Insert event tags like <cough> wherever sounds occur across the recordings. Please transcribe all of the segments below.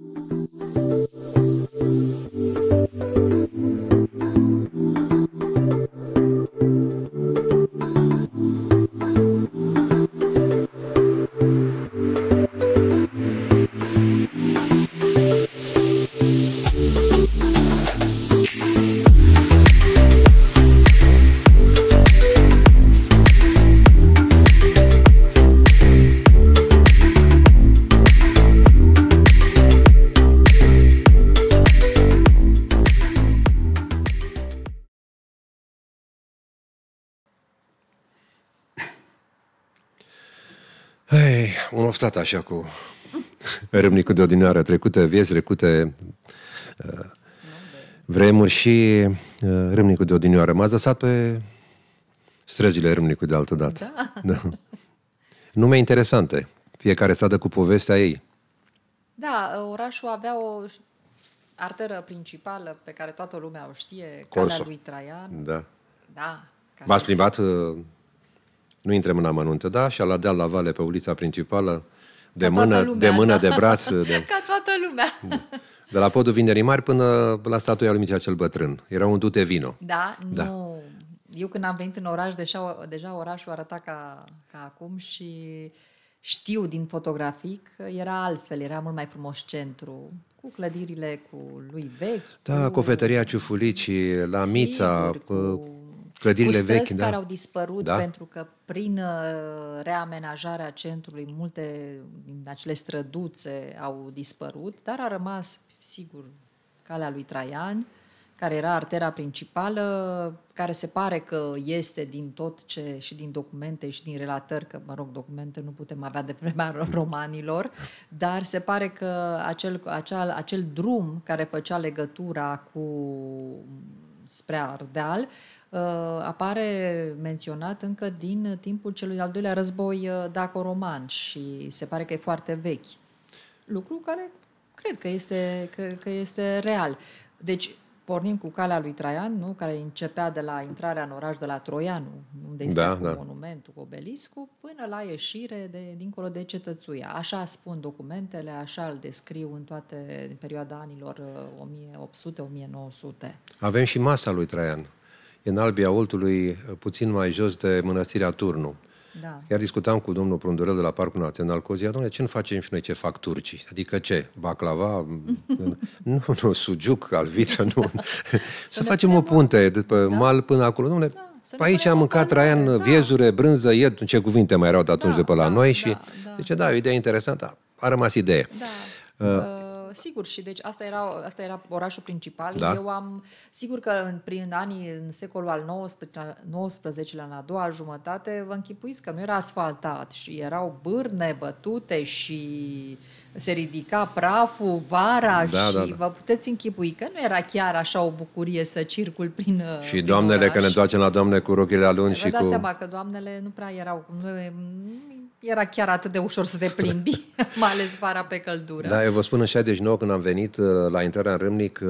Thank you. poftat așa cu râmnicul de odinioară trecute vieți trecute, uh, vremuri și uh, râmnicul de odinioară. M-ați lăsat pe străzile râmnicului de altă dată. Da. da. Nume interesante. Fiecare stradă cu povestea ei. Da, orașul avea o arteră principală pe care toată lumea o știe, Corso. calea lui Traian. Da. Da. V-ați plimbat nu intrăm în amănunte, da, și a dat la vale pe ulița principală, de Ca mână, lumea, de mână, da. de braț. De... Ca toată lumea. De la podul Vinerii Mari până la statuia lui Mircea cel Bătrân. Era un dute vino. Da? da. Nu. Eu când am venit în oraș, deja, deja orașul arăta ca, ca acum și știu din fotografii că era altfel, era mult mai frumos centru, cu clădirile cu lui vechi. Da, cu... cofetăria Ciufulicii, la Mița, cu... Clădirile cu străzi vechi, da. care da. au dispărut da. pentru că prin uh, reamenajarea centrului multe din acele străduțe au dispărut, dar a rămas, sigur, calea lui Traian, care era artera principală, care se pare că este din tot ce și din documente și din relatări, că, mă rog, documente nu putem avea de vremea <laughs> romanilor, dar se pare că acel, acel, acel drum care făcea legătura cu spre Ardeal Uh, apare menționat încă din timpul celui al doilea război uh, dacoroman și se pare că e foarte vechi. Lucru care cred că este, că, că este real. Deci, pornim cu calea lui Traian, nu? care începea de la intrarea în oraș de la Troianu, unde este da, da. monumentul cu obeliscu, până la ieșire de, dincolo de cetățuia. Așa spun documentele, așa îl descriu în toate în perioada anilor 1800-1900. Uh, Avem și masa lui Traian în Albia Oltului, eh, puțin mai jos de mănăstirea Turnu. Da. Iar discutam cu domnul Prundurel de la Parcul Național Cozia, domnule, ce nu facem și noi ce fac turcii? Adică ce? Baclava? <laughs> nu, nu, sugiuc, alviță, nu. să, <laughs> facem o punte de pe da. mal până acolo. Domnule, da. Pe aici am mâncat Traian da. viezure, brânză, ied, ce cuvinte mai erau de atunci da, de pe la da, noi și da, da. deci da, da o idee interesantă, a rămas idee. Da. Uh, uh sigur, și deci asta era, asta era orașul principal. Da. Eu am, sigur că în, prin anii, în secolul al XIX-lea, în a doua jumătate, vă închipuiți că nu era asfaltat și erau bârne bătute și se ridica praful vara da, și da, da. vă puteți închipui că nu era chiar așa o bucurie să circul prin uh, Și prin doamnele, oraș. că ne întoarcem la doamne cu rochile alungi și cu... Vă dați seama că doamnele nu prea erau... Nu, era chiar atât de ușor să te plimbi, <laughs> mai ales vara pe căldură. Da, eu vă spun în deci 69 când am venit uh, la intrarea în Râmnic, uh,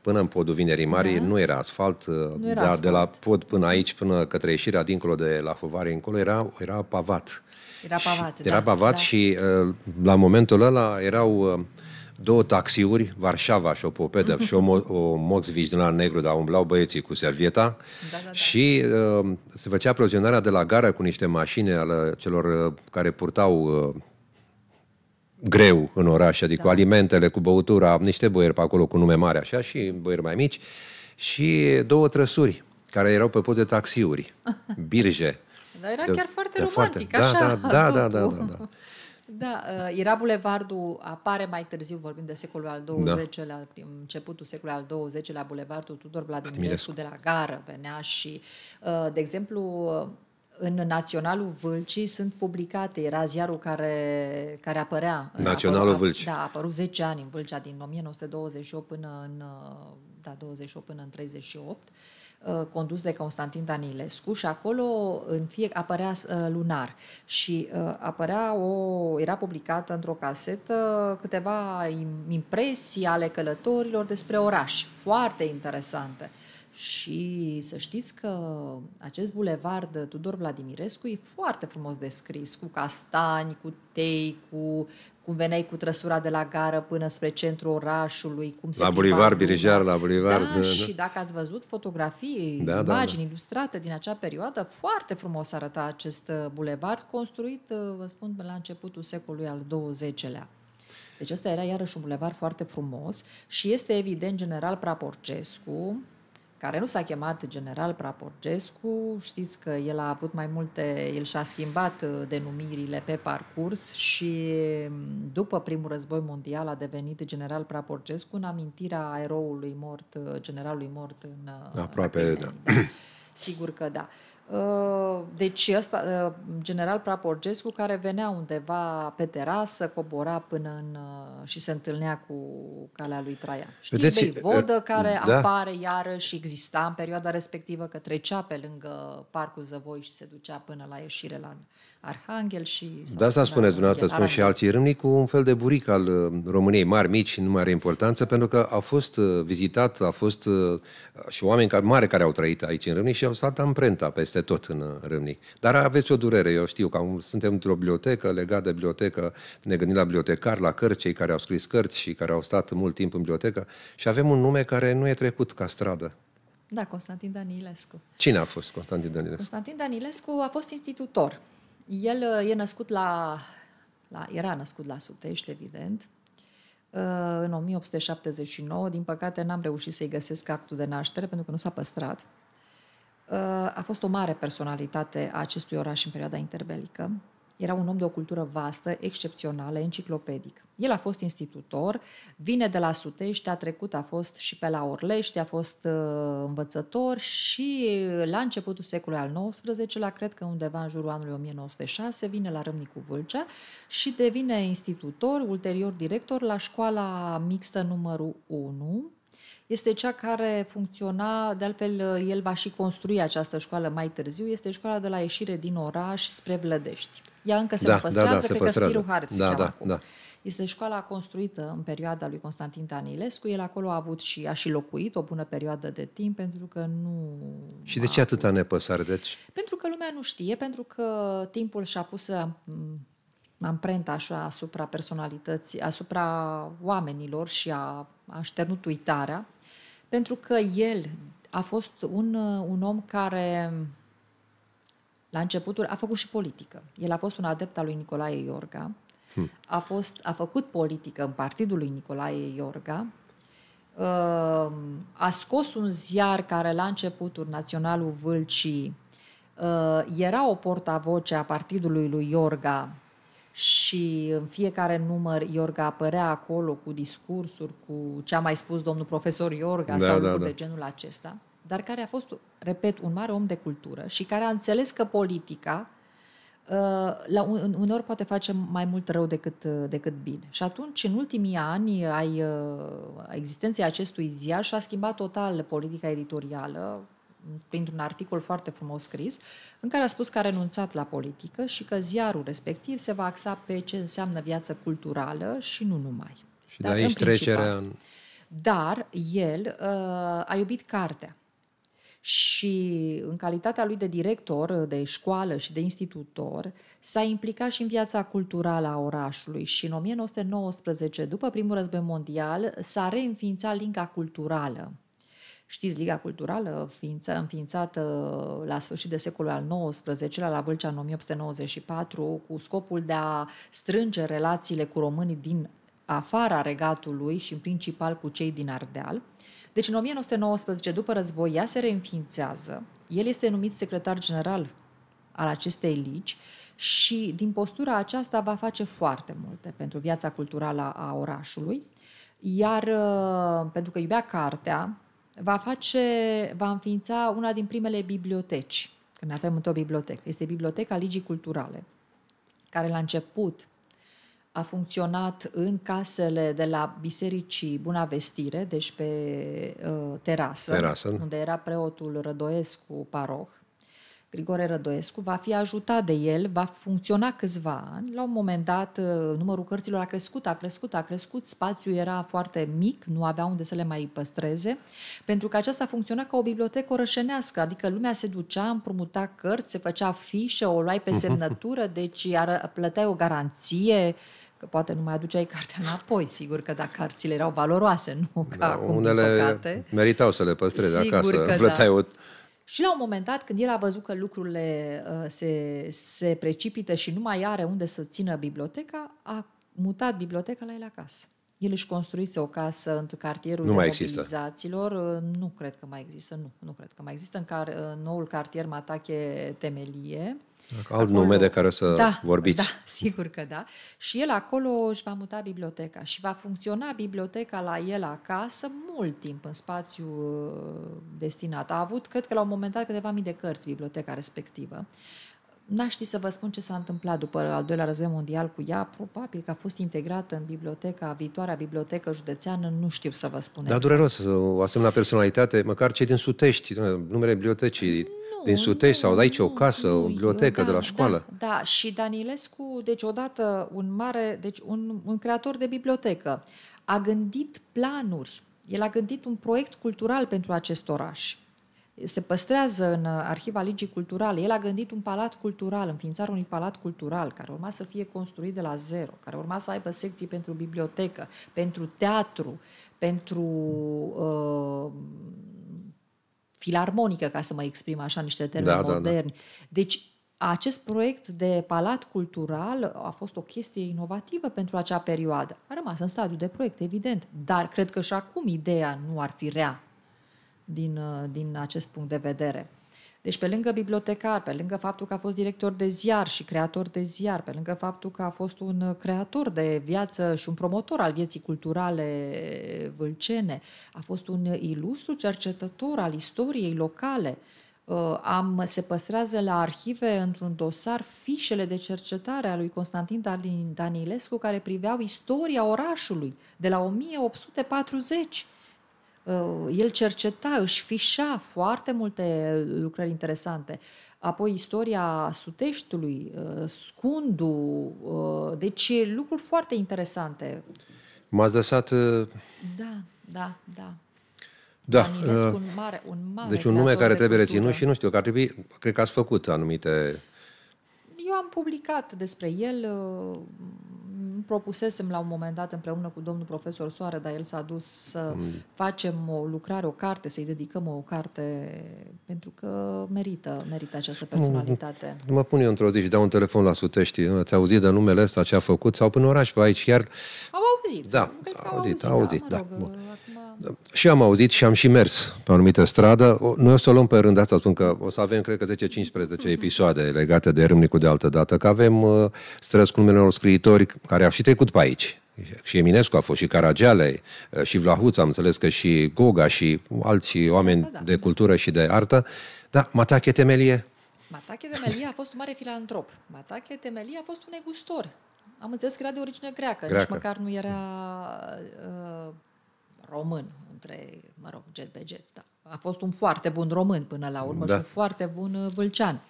până în podul Vinerii Mari, da. nu era asfalt, uh, nu era dar asfalt. de la pod până aici, până către ieșirea dincolo de la Hovare încolo, era, era pavat. Era pavat, și, da. Era pavat da. și la momentul ăla erau două taxiuri, Varșava și o popedă și o, mo- o moxvici din la negru, dar umblau băieții cu servieta da, da, da. și uh, se făcea aprovizionarea de la gara cu niște mașini ale celor uh, care purtau uh, greu în oraș, adică da. alimentele cu băutura, niște boieri pe acolo cu nume mare, așa și băieri mai mici și două trăsuri care erau pe post de taxiuri, <laughs> birje. Dar era de, chiar foarte romantic, foarte, da, așa. Da, da, da, da, da, da. da. Da, uh, era bulevardul, apare mai târziu, vorbim de secolul al XX-lea, da. începutul secolului al XX-lea, bulevardul Tudor Vladimirescu de la gară venea și, uh, de exemplu, în Naționalul Vâlcii sunt publicate, era ziarul care, care apărea. Naționalul apăru, da, Vâlcii. Da, a apărut 10 ani în Vâlcea, din 1928 până în, uh, da, 28 până în 38. Uh, condus de Constantin Danilescu și acolo în fie apărea uh, lunar și uh, apărea o, era publicată într-o casetă câteva impresii ale călătorilor despre oraș, foarte interesante. Și să știți că acest bulevard Tudor Vladimirescu e foarte frumos descris, cu castani, cu tei, cu cum veneai cu trăsura de la gară până spre centrul orașului, cum se La bulevard, Birijar, la bulevard. Da, da și da. dacă ați văzut fotografii, da, da imagini da, da. ilustrate din acea perioadă, foarte frumos arăta acest uh, bulevard construit, uh, vă spun, la începutul secolului al XX-lea. Deci ăsta era iarăși un bulevard foarte frumos și este evident general Praporcescu, care nu s-a chemat general Praporgescu. Știți că el a avut mai multe, el și-a schimbat uh, denumirile pe parcurs și mm, după primul război mondial a devenit general Praporgescu în amintirea eroului mort, uh, generalului mort în uh, aproape, da. Sigur că da. Uh, deci ăsta, uh, general Praporgescu, care venea undeva pe terasă, cobora până în, uh, și se întâlnea cu calea lui Traian. Știi, Vedeți, Vodă, care da. apare iarăși, exista în perioada respectivă, că trecea pe lângă Parcul Zăvoi și se ducea până la ieșire la Arhanghel și... Da, asta spuneți dumneavoastră, spun și alții. Râmnicu, un fel de buric al uh, României, mari, mici, nu mai are importanță, pentru că a fost uh, vizitat, a fost uh, și oameni mari care au trăit aici în Râmnic și au stat amprenta peste tot în Râmnic. Dar aveți o durere, eu știu, că suntem într-o bibliotecă, legată de bibliotecă, ne gândim la bibliotecar, la cărți, cei care au scris cărți și care au stat mult timp în bibliotecă și avem un nume care nu e trecut ca stradă. Da, Constantin Danilescu. Cine a fost Constantin Danilescu? Constantin Danilescu a fost institutor el uh, e născut la, la era născut la Sutești, evident, uh, în 1879. Din păcate, n-am reușit să-i găsesc actul de naștere, pentru că nu s-a păstrat. Uh, a fost o mare personalitate a acestui oraș în perioada interbelică. Era un om de o cultură vastă, excepțională, enciclopedic. El a fost institutor, vine de la Sutești, a trecut, a fost și pe la Orlești, a fost uh, învățător și uh, la începutul secolului al XIX-lea, cred că undeva în jurul anului 1906, vine la Râmnicu Vâlcea și devine institutor, ulterior director la școala mixtă numărul 1, este cea care funcționa, de altfel uh, el va și construi această școală mai târziu, este școala de la ieșire din oraș spre Vlădești. Ea încă se da, păstrează, da, da, se păstrează. că Spiru Hart se da, da, acum. Da. Este școala construită în perioada lui Constantin Tanilescu. El acolo a avut și a și locuit o bună perioadă de timp pentru că nu... Și de ce atâta nepăsare? Deci... Pentru că lumea nu știe, pentru că timpul și-a pus uh, amprenta așa asupra personalității, asupra oamenilor și a, a șternut uitarea, pentru că el a fost un, uh, un om care la începuturi a făcut și politică. El a fost un adept al lui Nicolae Iorga, hmm. a, fost, a făcut politică în partidul lui Nicolae Iorga, ehm, a scos un ziar care la începuturi, Naționalul Vâlcii, ehm, era o portavoce a partidului lui Iorga și în fiecare număr Iorga apărea acolo cu discursuri, cu ce a mai spus domnul profesor Iorga da, sau da, lucruri da. de genul acesta dar care a fost, repet, un mare om de cultură și care a înțeles că politica uh, la un, uneori poate face mai mult rău decât, uh, decât bine. Și atunci, în ultimii ani ai uh, existenței acestui ziar și-a schimbat total politica editorială printr-un articol foarte frumos scris, în care a spus că a renunțat la politică și că ziarul respectiv se va axa pe ce înseamnă viață culturală și nu numai. Și Dar de aici trecerea în... Dar el uh, a iubit cartea și în calitatea lui de director de școală și de institutor, s-a implicat și în viața culturală a orașului și în 1919, după primul război mondial, s-a reînființat Liga Culturală. Știți, Liga Culturală, ființă, înființată la sfârșit de secolul al XIX-lea, la Vâlcea în 1894, cu scopul de a strânge relațiile cu românii din afara regatului și în principal cu cei din Ardeal – deci în 1919, după război, ea se reînființează, el este numit secretar general al acestei ligi și din postura aceasta va face foarte multe pentru viața culturală a orașului, iar ă, pentru că iubea cartea, va face, va înființa una din primele biblioteci, când avem într-o bibliotecă. Este Biblioteca Ligii Culturale, care la început a funcționat în casele de la Bisericii Bunavestire, deci pe uh, terasă, terasă, unde era preotul Rădoescu Paroh. Grigore Rădoescu va fi ajutat de el, va funcționa câțiva ani. La un moment dat, uh, numărul cărților a crescut, a crescut, a crescut, spațiul era foarte mic, nu avea unde să le mai păstreze, pentru că aceasta funcționa ca o bibliotecă orășenească, adică lumea se ducea, împrumuta cărți, se făcea fișe, o luai pe mhm. semnătură, deci iar plăteai o garanție, uh, Că poate nu mai aduceai cartea înapoi, sigur că dacă cărțile erau valoroase, nu da, ca da, acum, Unele păcate. meritau să le păstreze sigur acasă, da. plăteai da. o și la un moment dat, când el a văzut că lucrurile uh, se, se precipită și nu mai are unde să țină biblioteca, a mutat biblioteca la el acasă. El își construise o casă în cartierul nu de mai mobilizaților. Există. Uh, nu cred că mai există, nu, nu cred că mai există. În, car, în uh, noul cartier Matache Temelie, Alt acolo, nume de care o să da, vorbiți. Da, <laughs> sigur că da. Și el acolo își va muta biblioteca și va funcționa biblioteca la el acasă mult timp în spațiu uh, destinat. A avut, cred că la un moment dat, câteva mii de cărți biblioteca respectivă. N-aș ști să vă spun ce s-a întâmplat după al doilea război mondial cu ea. Probabil că a fost integrată în biblioteca, viitoarea bibliotecă județeană, nu știu să vă spun. Dar exact. dureros, o asemenea personalitate, măcar cei din Sutești, numele bibliotecii din Sutești sau de aici o casă, o bibliotecă da, de la da, da, școală. Da, da, și Danilescu, deci odată un mare, deci un, un creator de bibliotecă, a gândit planuri, el a gândit un proiect cultural pentru acest oraș. Se păstrează în Arhiva Ligii Culturale. El a gândit un palat cultural, înființarea unui palat cultural, care urma să fie construit de la zero, care urma să aibă secții pentru bibliotecă, pentru teatru, pentru uh, filarmonică, ca să mă exprim așa niște termeni da, moderni. Da, da. Deci acest proiect de palat cultural a fost o chestie inovativă pentru acea perioadă. A rămas în stadiu de proiect, evident, dar cred că și acum ideea nu ar fi rea din, uh, din acest punct de vedere. Deci pe lângă bibliotecar, pe lângă faptul că a fost director de ziar și creator de ziar, pe lângă faptul că a fost un uh, creator de viață și un promotor al vieții culturale uh, vâlcene, a fost un uh, ilustru cercetător al istoriei locale, am, se păstrează la arhive într-un dosar fișele de cercetare a lui Constantin Danilescu care priveau istoria orașului de la 1840. Uh, el cerceta, își fișa foarte multe lucrări interesante. Apoi istoria Suteștului, uh, Scundu, uh, deci lucruri foarte interesante. M-ați lăsat... Da, da, da. Da. Anines, un mare, un mare deci un nume care trebuie reținut și nu știu, că ar trebui, cred că ați făcut anumite am publicat despre el, uh, propusesem la un moment dat împreună cu domnul profesor Soare, dar el s-a dus să mm. facem o lucrare, o carte, să-i dedicăm o carte, pentru că merită, merită această personalitate. Nu mă pun eu într-o zi și dau un telefon la Sutești, ați auzit de numele ăsta, ce a făcut, sau până oraș pe aici, chiar... Au auzit. Da, au auzit, au auzit, da. Mă da, rog, da. Și am auzit și am și mers pe o anumită stradă. Noi o să o luăm pe rând asta, spun că o să avem, cred că 10-15 mhm. episoade legate de Râmnicu de altă dată, că avem uh, străzi cu numele scriitori care au și trecut pe aici. Și Eminescu a fost, și Caragiale, uh, și Vlahuț, am înțeles că și Goga și alții oameni da, da. de cultură și de artă. Da, Matache Temelie. Matache Temelie a fost un mare filantrop. Matache Temelie a fost un negustor. Am înțeles că era de origine greacă, greacă. nici măcar nu era uh, român, între, mă rog, jet pe jet. Da. A fost un foarte bun român până la urmă da. și un foarte bun uh, vâlcean.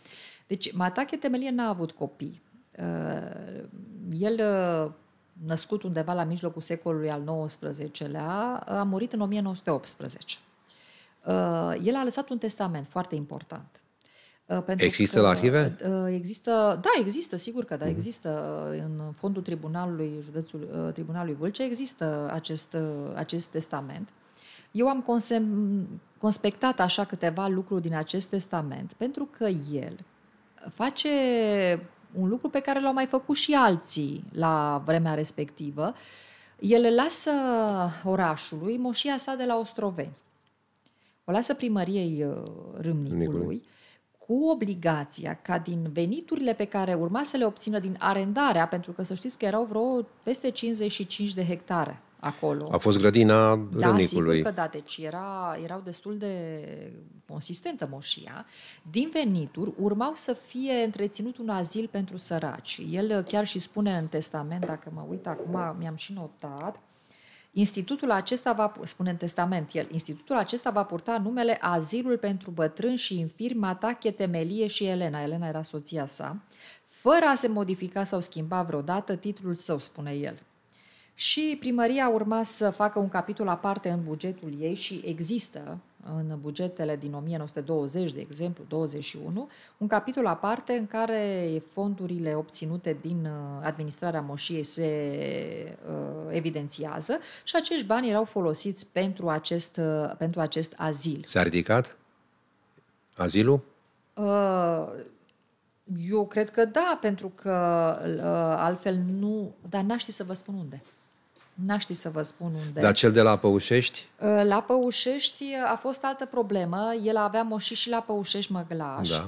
Deci, Matache Temelie n-a avut copii. Uh, el, uh, născut undeva la mijlocul secolului al XIX-lea, a murit în 1918. El a lăsat un testament foarte important Uh, pentru există că, la arhive? Uh, uh, există, da, există, sigur că da, mhm. există. În fondul tribunalului, județul, tribunalului Vâlcea există acest, acest testament. Eu am consem, conspectat așa câteva lucruri din acest testament, pentru că el face un lucru pe care l-au mai făcut și alții la vremea respectivă. El lasă orașului moșia sa de la Ostroveni. O lasă primăriei Râmnicului. Râmnicului cu obligația ca din veniturile pe care urma să le obțină din arendarea, pentru că să știți că erau vreo peste 55 de hectare acolo. A fost grădina da, rânicului. Da, că da, deci era, erau destul de consistentă moșia. Din venituri urmau să fie întreținut un azil pentru săraci. El chiar și spune în testament, dacă mă uit acum, mi-am și notat, Institutul acesta va, spune în testament el, institutul acesta va purta numele Azilul pentru bătrâni și infirmi Matache Temelie și Elena. Elena era soția sa, fără a se modifica sau schimba vreodată titlul său, spune el. Și primăria urma să facă un capitol aparte în bugetul ei și există în bugetele din 1920, de exemplu, 21, un capitol aparte în care fondurile obținute din uh, administrarea moșiei se uh, evidențiază și acești bani erau folosiți pentru acest, uh, pentru acest azil. S-a ridicat azilul? Uh, eu cred că da, pentru că uh, altfel nu... Dar n-aș ști să vă spun unde. N-aș ști să vă spun unde. Dar cel de la Păușești? Ă, la Păușești ă, a fost altă problemă. El avea moșii și la Păușești Măglaș. Da.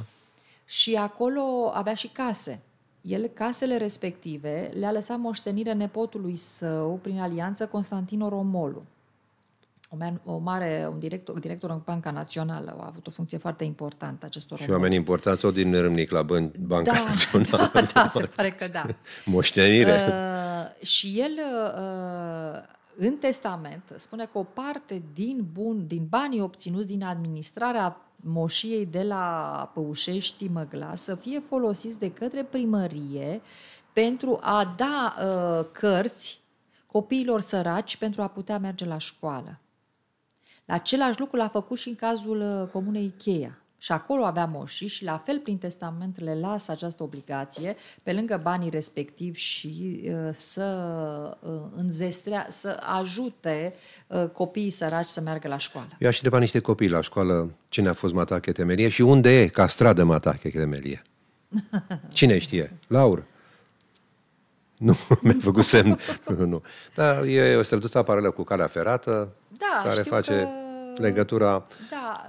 Și acolo avea și case. El casele respective le-a lăsat moștenire nepotului său prin alianță Constantino Romolu. O, o mare, un director, un director în Banca Națională a avut o funcție foarte importantă acestor Și oameni importanți tot din Râmnic la Banca da, Națională. Da, <laughs> da, se pare că da. Moștenire. Uh, și el uh, în testament spune că o parte din bun, din banii obținuți din administrarea moșiei de la Păușești Măgla să fie folosiți de către primărie pentru a da uh, cărți copiilor săraci pentru a putea merge la școală. La același lucru l-a făcut și în cazul uh, comunei Cheia. Și acolo avea moșii și la fel prin testament le lasă această obligație, pe lângă banii respectivi și uh, să uh, înzestrea, să ajute uh, copiii săraci să meargă la școală. Eu aș întreba niște copii la școală cine a fost Matache Temelie și unde e ca stradă Matache Temelie. <laughs> Cine știe? Laur. Nu, <laughs> mi-a făcut semn. <laughs> nu, nu. Dar e o străduță paralelă cu calea ferată, da, care face că... legătura... Da,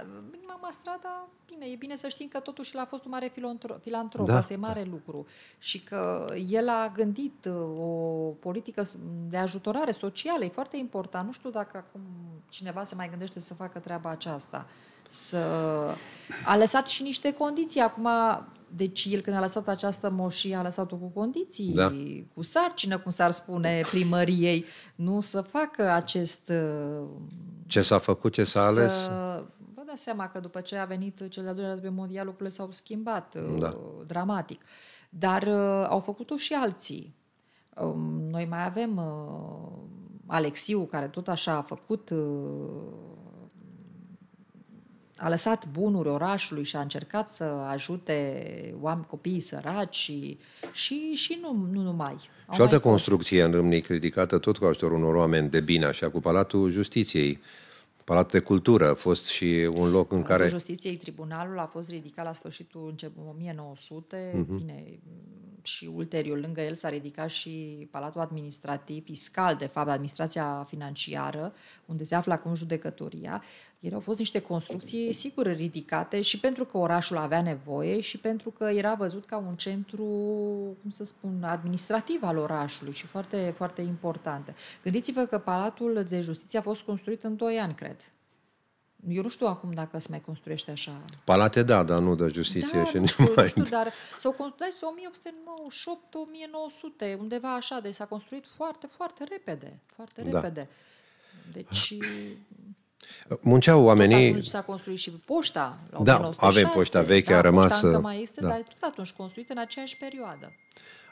mama strada bine, e bine să știm că totuși el a fost un mare filantrop, da. asta e da. mare da. lucru. Și că el a gândit uh, o politică de ajutorare socială, e foarte important. Nu știu dacă acum cineva se mai gândește să facă treaba aceasta. Să... A lăsat și niște condiții. Acum deci el când a lăsat această moșie, a lăsat-o cu condiții, da. cu sarcină, cum s-ar spune primăriei, nu să facă acest... Uh, ce s-a făcut, ce s-a să... ales? seama că după ce a venit cel de-al doilea război mondial, lucrurile s-au schimbat uh, da. dramatic. Dar uh, au făcut-o și alții. Uh, noi mai avem uh, Alexiu, care tot așa a făcut uh, a lăsat bunuri orașului și a încercat să ajute oameni, copiii săraci și, și, și nu, nu numai. Au și o altă construcție în criticată tot cu ajutorul unor oameni de bine, așa, cu Palatul Justiției, Palatul de Cultură a fost și un loc în care... Justiției, tribunalul a fost ridicat la sfârșitul 1900, uh-huh. Mhm. bine, și ulterior lângă el s-a ridicat și Palatul Administrativ, fiscal, de fapt, administrația financiară, unde se află acum judecătoria ele au fost niște construcții, sigur, ridicate și pentru că orașul avea nevoie și pentru că era văzut ca un centru, cum să spun, administrativ al orașului și foarte, foarte importante. Gândiți-vă că Palatul de Justiție a fost construit în 2 ani, cred. Eu nu știu acum dacă se mai construiește așa. Palate, da, dar nu de justiție da, și nu <laughs> știu, mai... Nu știu, dar s-au construit 1898-1900, deci, undeva așa, deci s-a construit foarte, foarte repede. Foarte da. repede. Da. Deci... Ah. Munceau oamenii... Tot atunci s-a construit și poșta, la Da, 1906, avem poșta veche, da, a rămas... Poșta încă mai da. este, da. dar tot atunci construită în aceeași perioadă.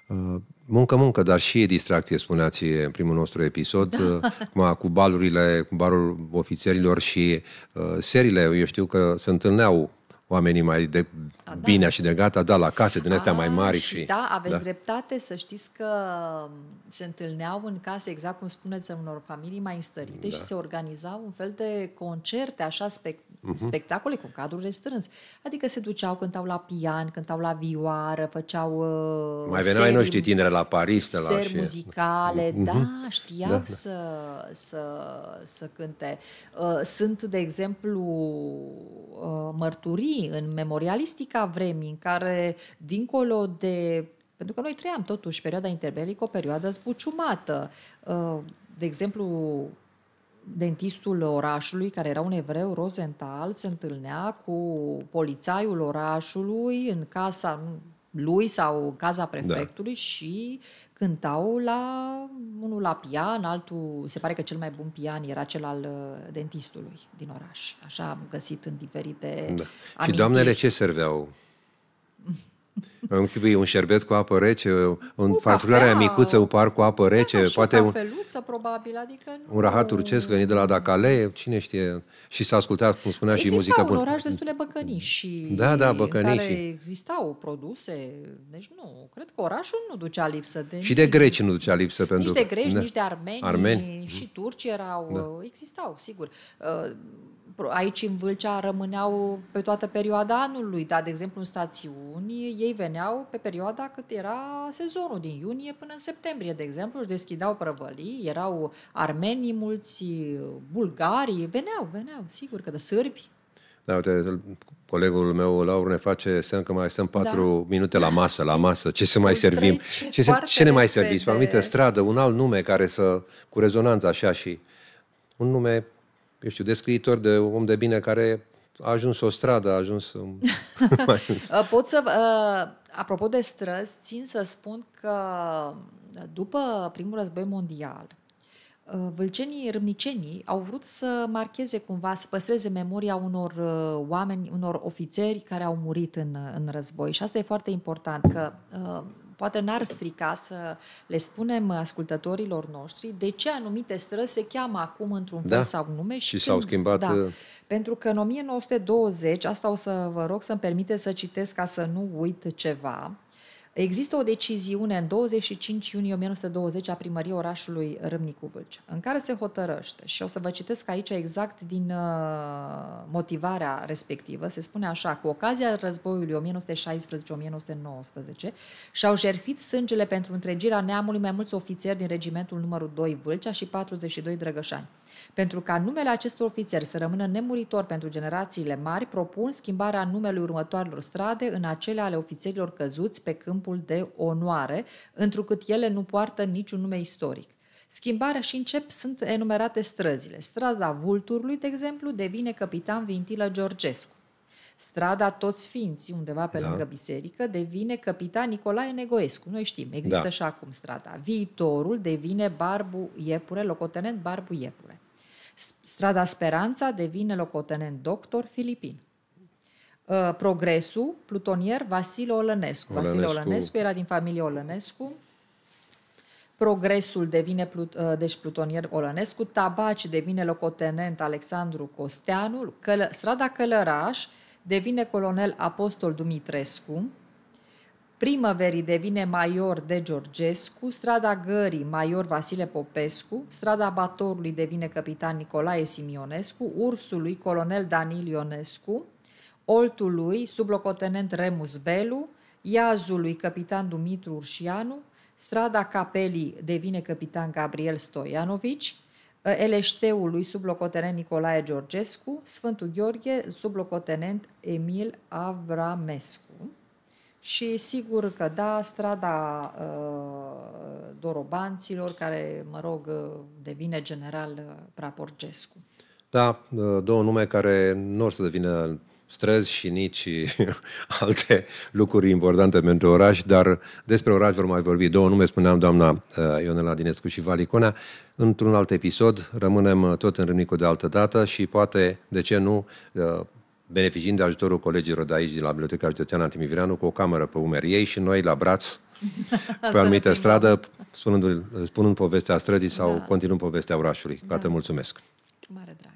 Uh, muncă, muncă, dar și distracție, spuneați în primul nostru episod, da. Uh, cu balurile, cu barul ofițerilor și uh, serile. Eu știu că se întâlneau oamenii mai de a, da, bine și de gata, da, la case din astea a, mai mari. Și, și da, aveți da. dreptate să știți că um, se întâlneau în case, exact cum spuneți, în unor familii mai înstărite da. și se organizau un fel de concerte, așa, spect- uh-huh. Mhm. spectacole cu cadru restrâns. Adică se duceau, cântau la pian, cântau la vioară, făceau uh, Mai veneau ai noștri tineri la Paris, la și... muzicale, uh-huh. da, mhm. știau da, să, da. Să, să, să cânte. Uh, sunt, de exemplu, Uh, mărturii în memorialistica vremii în care, dincolo de... Pentru că noi trăiam totuși perioada interbelică, o perioadă zbuciumată. Uh, de exemplu, dentistul orașului, care era un evreu, Rosenthal, se întâlnea cu polițaiul orașului în casa, lui sau casa da. prefectului da. și cântau la unul la pian, altul, se pare că cel mai bun pian era cel al uh, dentistului din oraș. Așa am găsit în diferite da. Și doamnele ce serveau? Îmi chipui un șerbet cu apă rece, un o micuță, un par cu apă da, rece, da, poate un, cafeluță, probabil, adică nu... un rahat turcesc venit de la Dacale, cine știe, și s-a ascultat, cum spunea, Exista și muzică bună. un oraș destul de băcăniși. și da, da, băcăniși. care existau produse, deci nu, cred că orașul nu ducea lipsă de... Și de greci nu ducea lipsă, nici pentru... Nici de greci, da. nici de armeni, armeni. și turci erau, da. Uh, existau, sigur. Uh, aici în Vâlcea rămâneau pe toată perioada anului, dar, de exemplu, în stațiuni ei veneau pe perioada cât era sezonul, din iunie până în septembrie, de exemplu, își deschideau prăvălii, erau armenii mulți, bulgari, veneau, veneau, sigur că de sârbi. Da, uite, colegul meu, Laur, ne face semn că mai stăm patru da. minute la masă, la masă. Ce să mai Îl servim? Ce, se, ce ne mai serviți? De... O anumită stradă, un alt nume care să, cu rezonanță așa și un nume eu știu, de scriitor, de om de bine care a ajuns o stradă, a ajuns... <laughs> <laughs> a ajuns. Uh, pot să... Uh, apropo de străzi, țin să spun că uh, după primul război mondial, vâlcenii râmnicenii au vrut să marcheze cumva, să păstreze memoria unor oameni, unor ofițeri care au murit în, în război. Și asta e foarte important, că poate n-ar strica să le spunem ascultătorilor noștri de ce anumite străzi se cheamă acum într-un da. fel sau nume și, și s-au schimbat. Da. Uh, Pentru că în 1920, asta o să vă rog să-mi permite să citesc ca să nu uit ceva, Există o deciziune în 25 iunie 1920 a primăriei orașului Râmnicu Vâlcea, în care se hotărăște și o să vă citesc aici exact din uh, motivarea respectivă, se spune așa, cu ocazia războiului 1916-1919 și-au jerfit sângele pentru întregirea neamului mai mulți ofițeri din regimentul numărul 2 Vâlcea și 42 Drăgășani. Pentru ca numele acestor ofițeri să rămână nemuritor pentru generațiile mari, propun schimbarea numelui următoarelor strade în acele ale ofițerilor căzuți pe câmpul de onoare, întrucât ele nu poartă niciun nume istoric. Schimbarea și încep sunt enumerate străzile. Strada Vulturului, de exemplu, devine Capitan Vintilă Georgescu. Strada Toți Sfinții, undeva pe da. lângă biserică, devine Capitan Nicolae Negoescu. Noi știm, există da. și acum strada. Viitorul devine Barbu Iepure, locotenent Barbu Iepure. Strada Speranța devine locotenent doctor filipin. Uh, Progresul, plutonier Vasile Olănescu. Olănescu. Vasile Olănescu era din familie Olănescu. Progresul devine plut, uh, deci plutonier Olănescu, Tabaci devine locotenent Alexandru Costeanu, Căl- strada Călăraș devine colonel Apostol Dumitrescu, Primăverii devine Maior de Georgescu, strada Gării Maior Vasile Popescu, strada Batorului devine Capitan Nicolae Simionescu, Ursului Colonel Danil Ionescu, Oltului Sublocotenent Remus Belu, Iazului Capitan Dumitru Urșianu, strada Capelii devine Capitan Gabriel Stoianovici, ă, Eleșteului sublocotenent Nicolae Georgescu, Sfântul Gheorghe sublocotenent Emil Avramescu. Și sigur că da, strada uh, dorobanților, care, mă rog, uh, devine general uh, Praporgescu. Da, uh, două nume care nu or să devină străzi și nici <laughs> alte lucruri importante pentru oraș, dar despre oraș vor mai vorbi. Două nume spuneam doamna Ionela Dinescu și Valicona. Într-un alt episod rămânem tot în Râmnicu de altă dată și poate, de ce nu, beneficiind de ajutorul de aici din la Biblioteca Județeană Timișoara cu o cameră pe umeri ei și noi la braț <laughs> pe o anumită stradă, spunând, spunând povestea străzii sau da. continuând povestea orașului. Da. Cată, mulțumesc! Cu mare drag!